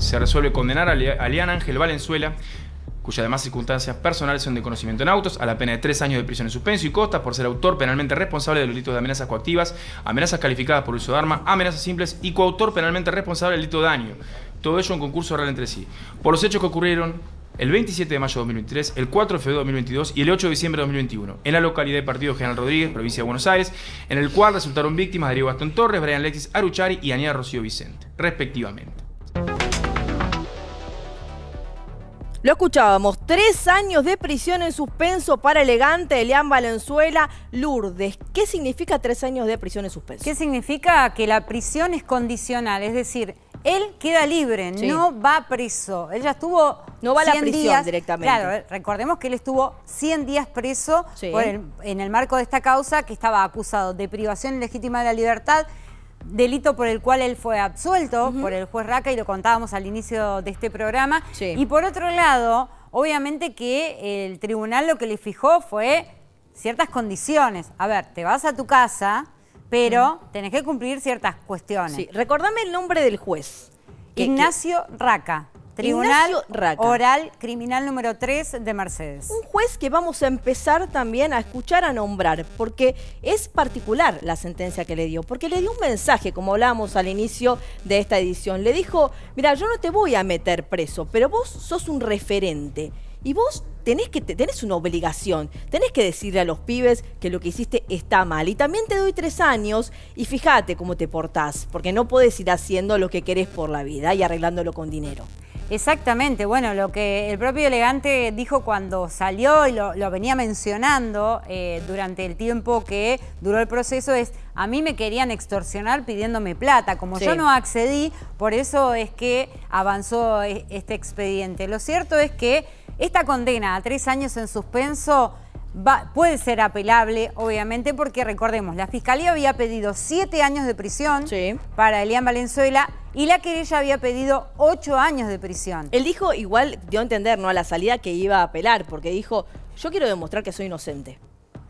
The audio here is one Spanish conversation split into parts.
se resuelve condenar a, Alián Ángel Valenzuela cuyas demás circunstancias personales son de conocimiento en autos, a la pena de tres años de prisión en suspenso y costas por ser autor penalmente responsable de los delitos de amenazas coactivas, amenazas calificadas por uso de arma, amenazas simples y coautor penalmente responsable del delito de daño. Todo ello en concurso real entre sí. Por los hechos que ocurrieron el 27 de mayo de 2023, el 4 de febrero de 2022 y el 8 de diciembre de 2021, en la localidad de Partido General Rodríguez, provincia de Buenos Aires, en el cual resultaron víctimas Darío Gastón Torres, Brian Alexis Aruchari y Daniela Rocío Vicente, respectivamente. Lo escuchábamos, tres años de prisión en suspenso para elegante Elian Valenzuela Lourdes. ¿Qué significa tres años de prisión en suspenso? ¿Qué significa que la prisión es condicional? Es decir, él queda libre, no va preso. Él ya estuvo No va a la prisión directamente. Claro, eh, recordemos que él estuvo 100 días preso en el marco de esta causa que estaba acusado de privación ilegítima de la libertad, delito por el cual él fue absuelto por el juez Raca y lo contábamos al inicio de este programa. Y por otro lado, obviamente que el tribunal lo que le fijó fue ciertas condiciones. A ver, te vas a tu casa, pero tenés que cumplir ciertas cuestiones. Sí. Recordame el nombre del juez. Ignacio Raca. Tribunal Oral Criminal número 3 de Mercedes. Un juez que vamos a empezar también a escuchar, a nombrar, porque es particular la sentencia que le dio, porque le dio un mensaje, como hablábamos al inicio de esta edición. Le dijo, mira, yo no te voy a meter preso, pero vos sos un referente. Y vos tenés, que, tenés una obligación, tenés que decirle a los pibes que lo que hiciste está mal. Y también te doy tres años y fíjate cómo te portás, porque no podés ir haciendo lo que querés por la vida y arreglándolo con dinero. Exactamente, bueno, lo que el propio Elegante dijo cuando salió y lo, venía mencionando eh, durante el tiempo que duró el proceso es, a mí me querían extorsionar pidiéndome plata, como yo no accedí, por eso es que avanzó e, este expediente. Lo cierto es que esta condena a tres años en suspenso puede ser apelable, obviamente, porque recordemos, la Fiscalía había pedido siete años de prisión para Elian Valenzuela y la querella había pedido ocho años de prisión. Él dijo, igual dio a entender, A la salida que iba a apelar, porque dijo, yo quiero demostrar que soy inocente.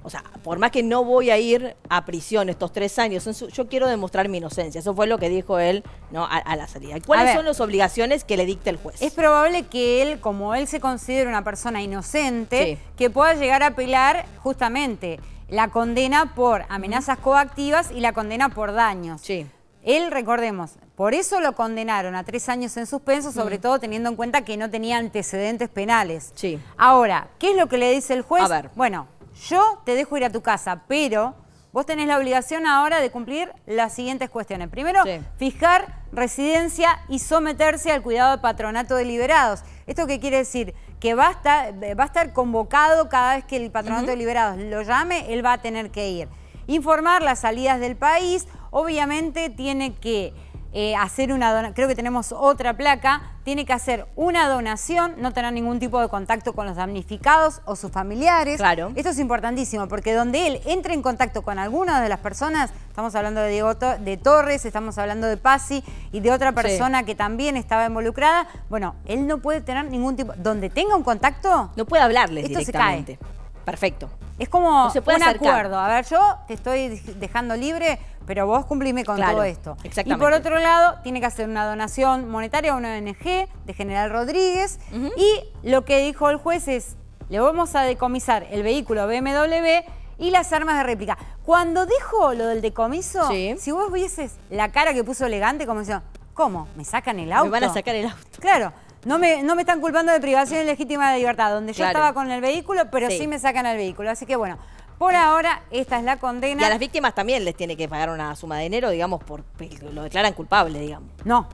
O sea, por más que no voy a ir a prisión estos tres años, yo quiero demostrar mi inocencia. Eso fue lo que dijo él a, la salida. ¿Cuáles son las obligaciones que le dicta el juez? Es probable que él, como él se considera una persona inocente, que pueda llegar a apelar justamente la condena por amenazas coactivas y la condena por daños. Sí. Él, recordemos, por eso lo condenaron a tres años en suspenso, sobre todo teniendo en cuenta que no tenía antecedentes penales. Sí. Ahora, ¿qué es lo que le dice el juez? A ver. Bueno, yo te dejo ir a tu casa, pero vos tenés la obligación ahora de cumplir las siguientes cuestiones. Primero, fijar residencia y someterse al cuidado de patronato de liberados. ¿Esto qué quiere decir? Que va a estar, convocado cada vez que el patronato de liberados lo llame, él va a tener que ir. Informar las salidas del país, obviamente tiene que... Eh, hacer una donación, creo que tenemos otra placa, tiene que hacer una donación, no tener ningún tipo de contacto con los damnificados o sus familiares. Claro. Esto es importantísimo porque donde él entre en contacto con alguna de las personas, estamos hablando de Diego de Torres, estamos hablando de Pasi y de otra persona que también estaba involucrada, bueno, él no puede tener ningún tipo, donde tenga un contacto... No puede hablarle directamente. Perfecto. Es como un acuerdo. A ver, yo te estoy dejando libre pero vos cumplime con todo esto. Y por otro lado, tiene que hacer una donación monetaria a una ONG de General Rodríguez. Y lo que dijo el juez es, le vamos a decomisar el vehículo BMW y las armas de réplica. Cuando dijo lo del decomiso, si vos vieses la cara que puso elegante, como diciendo, ¿cómo? ¿Me sacan el auto? Me van a sacar el auto. Claro. No me, no me están culpando de privación ilegítima de libertad, donde yo estaba con el vehículo, pero sí me sacan el vehículo. Así que bueno, por ahora, esta es la condena. Y a las víctimas también les tiene que pagar una suma de dinero, digamos, por pues, lo declaran culpable, digamos. No.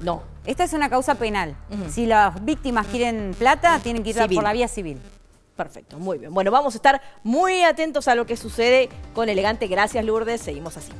No. Esta es una causa penal. Si las víctimas quieren plata, tienen que ir por la vía civil. Perfecto, muy bien. Bueno, vamos a estar muy atentos a lo que sucede con Elegante. Gracias, Lourdes. Seguimos así.